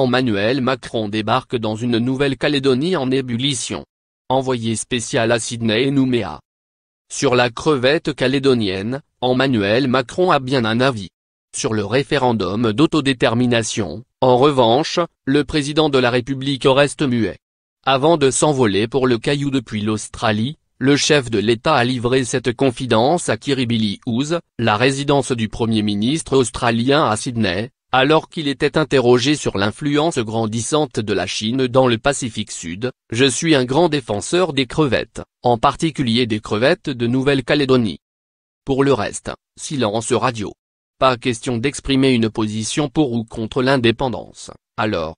Emmanuel Macron débarque dans une Nouvelle-Calédonie en ébullition. Envoyé spécial à Sydney et Nouméa. Sur la crevette calédonienne, Emmanuel Macron a bien un avis. Sur le référendum d'autodétermination, en revanche, le président de la République reste muet. Avant de s'envoler pour le caillou depuis l'Australie, le chef de l'État a livré cette confidence à Kiribili House, la résidence du Premier ministre australien à Sydney, alors qu'il était interrogé sur l'influence grandissante de la Chine dans le Pacifique Sud, je suis un grand défenseur des crevettes, en particulier des crevettes de Nouvelle-Calédonie. Pour le reste, silence radio. Pas question d'exprimer une position pour ou contre l'indépendance, alors,